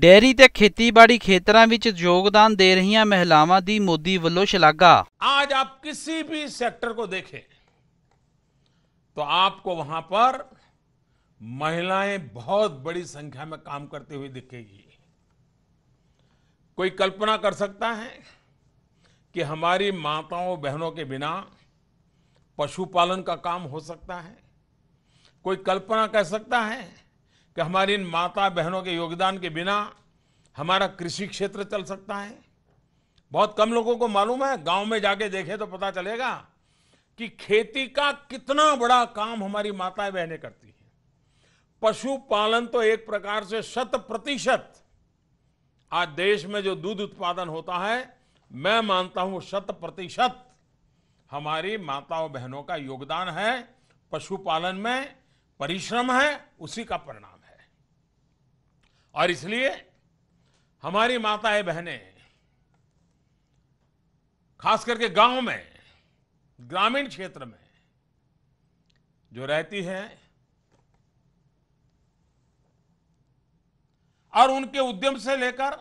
dairy ते खेतीबाड़ी ਖੇਤਰਾਂ ਵਿੱਚ दे रही ਰਹੀਆਂ की मोदी वालों शलाघा आज आप किसी भी सेक्टर को देखें तो आपको वहां पर महिलाएं बहुत बड़ी संख्या में काम करते हुए दिखेगी कोई कल्पना कर सकता है कि हमारी माताओं बहनों के बिना पशुपालन का काम हो सकता है कोई कल्पना कर सकता है कि हमारी इन माता बहनों के योगदान के बिना हमारा कृषि क्षेत्र चल सकता है बहुत कम लोगों को मालूम है गांव में जाके देखें तो पता चलेगा कि खेती का कितना बड़ा काम हमारी माताएं बहनें करती हैं पशुपालन तो एक प्रकार से शत प्रतिशत आज देश में जो दूध उत्पादन होता है मैं मानता हूं शत प्रतिशत हमारी माताओं बहनों का योगदान है पशुपालन में परिश्रम है उसी का परिणाम और इसलिए हमारी माताएं बहनें खास करके गांव में ग्रामीण क्षेत्र में जो रहती हैं और उनके उद्यम से लेकर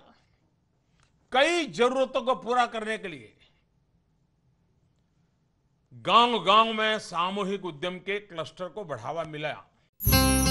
कई जरूरतों को पूरा करने के लिए गांव गांव में सामूहिक उद्यम के क्लस्टर को बढ़ावा मिला